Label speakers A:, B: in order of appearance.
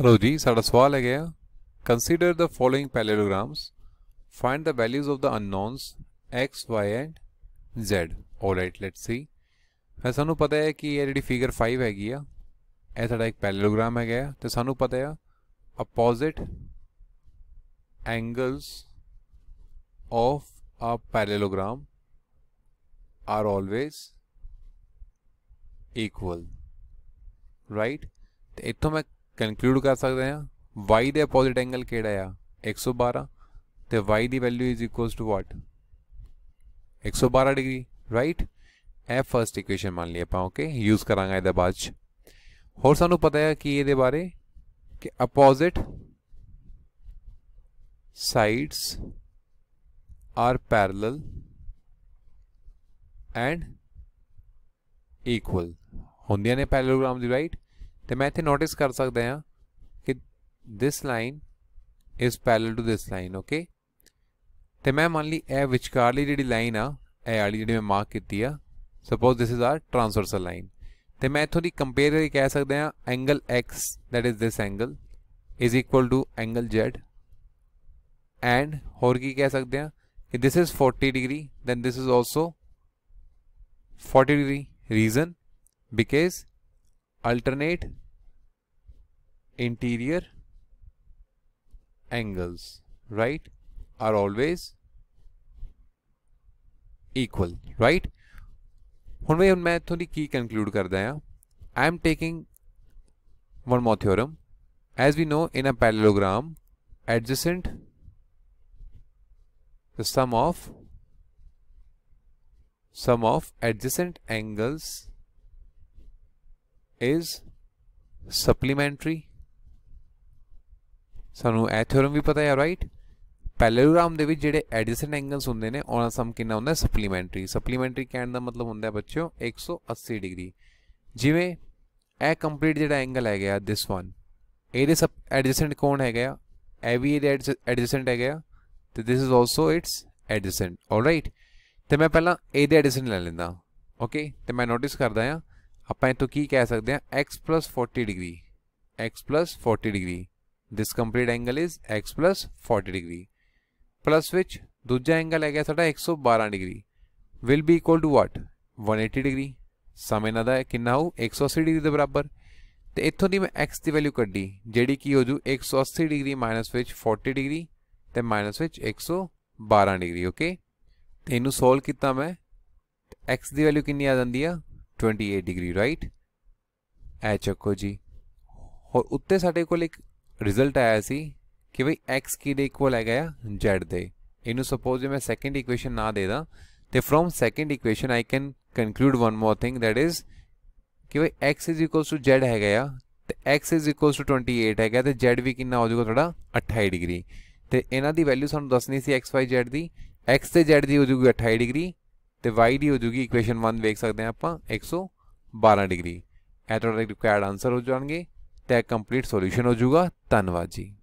A: Hello जी साड़ा सवाल है गया consider the following parallelograms find the values of the unknowns x y and z all right let see मैं सूँ पता है कि यह जी फिगर फाइव हैगी एक पैलेडोग्राम है गया तो सू पता है opposite angles of a parallelogram are always equal right इतों मैं कंक्लूड कर सकते हैं वाई के अपोजिट एंगल के एक सौ बारह तो वाई की value is equal to what एक सौ बारह degree right a first equation मान ली अपना ओके यूज़ करा ये बाद होर सूँ पता है कि ये बारे कि opposite sides are parallel and equal होंदिया ने पैरलोग्राम की राइट right? ਤੇ ਮੈਂ ਇੱਥੇ ਨੋਟਿਸ ਕਰ ਸਕਦਾ ਹਾਂ ਕਿ this line is parallel to this line okay ਤੇ ਮੈਂ ਮੰਨ ਲਈ ਇਹ ਵਿਚਕਾਰਲੀ ਜਿਹੜੀ ਲਾਈਨ ਆ ਇਹ ਵਾਲੀ ਜਿਹੜੀ ਮੈਂ ਮਾਰਕ ਕੀਤੀ ਆ suppose this is our transversal line ਤੇ ਮੈਂ ਇਥੋਂ ਦੀ ਕੰਪੇਅਰ ਕਹਿ ਸਕਦਾ ਹਾਂ angle x that is this angle is equal to angle z and ਹੋਰ ਕੀ ਕਹਿ ਸਕਦੇ ਹਾਂ ਕਿ this is 40 degree then this is also 40 degree reason because alternate interior angles right are always equal right हूँ भाई हम मैं इतों की की कंकलूड करता हाँ I am taking one more theorem as we know in a parallelogram adjacent sum of sum of adjacent angles is supplementary ਸਾਨੂੰ ਇਹ ਥਿਓਰਮ ਵੀ ਪਤਾ ਹੈ ਰਾਈਟ ਪੈਰਲਲੋਗ੍ਰਾਮ ਦੇ ਵਿੱਚ ਜਿਹੜੇ ਐਡਜਸੈਂਟ ਐਂਗਲਸ ਹੁੰਦੇ ਨੇ ਉਹਨਾਂ ਸਮ ਕਿੰਨਾ ਹੁੰਦਾ ਸਪਲੀਮੈਂਟਰੀ ਸਪਲੀਮੈਂਟਰੀ ਕਹਿਣ ਦਾ ਮਤਲਬ ਹੁੰਦਾ ਬੱਚਿਓ 180 ਡਿਗਰੀ ਜਿਵੇਂ ਇਹ ਕੰਪਲੀਟ ਜਿਹੜਾ ਐਂਗਲ ਹੈਗਾ ਦਿਸ ਵਨ ਇਹਦੇ ਸਬ ਐਡਜਸੈਂਟ ਕੋਣ ਹੈਗਾ ਇਹ ਵੀ ਇਹਦੇ ਐਡਜਸੈਂਟ ਹੈਗਾ ਤੇ this is also it's adjacent alright ਤੇ ਮੈਂ ਪਹਿਲਾਂ ਇਹਦੇ ਐਡਜਸੈਂਟ ਲੈ ਲੈਂਦਾ ਓਕੇ ਤੇ ਮੈਂ ਨੋਟਿਸ ਕਰਦਾ ਆ ਆਪਾਂ ਇਹ ਤੋਂ ਕੀ ਕਹਿ ਸਕਦੇ ਹਾਂ x 40 degree x 40 degree this complete angle is x 40 degree plus ਵਿੱਚ ਦੂਜਾ ਐਂਗਲ ਹੈਗਾ ਸਾਡਾ 112 degree will be equal to what 180 degree sum ਇਹਨਾਂ ਦਾ ਕਿੰਨਾ ਹੋ 180 ਡਿਗਰੀ ਦੇ ਬਰਾਬਰ ਤੇ ਇੱਥੋਂ ਦੀ ਮੈਂ x ਦੀ ਵੈਲਿਊ ਕੱਢੀ ਜਿਹੜੀ ਕੀ ਹੋ ਜੂ 180 ਡਿਗਰੀ ਮਾਈਨਸ ਵਿੱਚ 40 ਡਿਗਰੀ ਤੇ ਮਾਈਨਸ ਵਿੱਚ 112 ਡਿਗਰੀ ਓਕੇ ਤੇ ਇਹਨੂੰ ਸੋਲਵ ਕੀਤਾ ਮੈਂ x ਦੀ ਵੈਲਿਊ ਕਿੰਨੀ ਆ ਜਾਂਦੀ ਆ 28 डिग्री राइट ਐ ਚੱਕੋ ਜੀ ਹੋਰ ਉੱਤੇ ਸਾਡੇ ਕੋਲ ਇੱਕ ਰਿਜ਼ਲਟ ਆਇਆ ਸੀ ਕਿ ਭਈ x ਕੀ ਦੇ ਇਕੁਅਲ ਹੈਗਾ ਆ z ਦੇ ਇਹਨੂੰ ਸਪੋਜ਼ ਜੇ ਮੈਂ ਸੈਕੰਡ ਇਕੁਏਸ਼ਨ ਨਾ ਦੇ ਦਾਂ ਤੇ from second equation I can conclude one more thing that is ਕਿ ਭਈ x z ਹੈਗਾ ਆ ਤੇ x 28 ਹੈਗਾ ਤੇ z ਵੀ ਕਿੰਨਾ ਹੋ ਜਾਊਗਾ ਤੁਹਾਡਾ 28 ਡਿਗਰੀ ਤੇ ਇਹਨਾਂ ਦੀ ਵੈਲਿਊ ਸਾਨੂੰ ਦੱਸਣੀ ਸੀ x y z ਦੀ x ਤੇ z ਦੀ ਹੋ ਜਾਊਗੀ 28 ਡਿਗਰੀ ਤੇ y ਦੀ ਹੋ ਜੂਗੀ ਇਕੁਏਸ਼ਨ 1 ਵੇਖ ਸਕਦੇ ਆ ਆਪਾਂ 112 ਡਿਗਰੀ ਇਹ ਰਿਕੁਆਇਰਡ ਆਨਸਰ ਹੋ ਜਾਣਗੇ ਤੇ ਕੰਪਲੀਟ ਸੋਲੂਸ਼ਨ ਹੋ ਜੂਗਾ ਧੰਨਵਾਦ ਜੀ